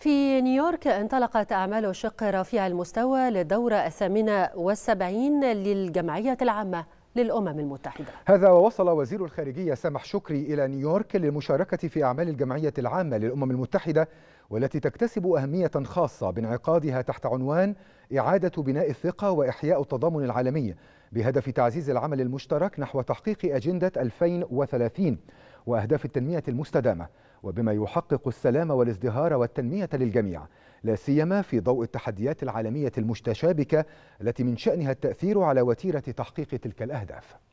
في نيويورك انطلقت أعمال شق رفيع المستوى للدورة الثامنة والسبعين للجمعية العامة للأمم المتحدة هذا ووصل وزير الخارجية سامح شكري إلى نيويورك للمشاركة في أعمال الجمعية العامة للأمم المتحدة والتي تكتسب أهمية خاصة بانعقادها تحت عنوان إعادة بناء الثقة وإحياء التضامن العالمي بهدف تعزيز العمل المشترك نحو تحقيق أجندة 2030 وأهداف التنمية المستدامة وبما يحقق السلام والازدهار والتنمية للجميع لا سيما في ضوء التحديات العالمية المتشابكة التي من شأنها التأثير على وتيرة تحقيق تلك الأهداف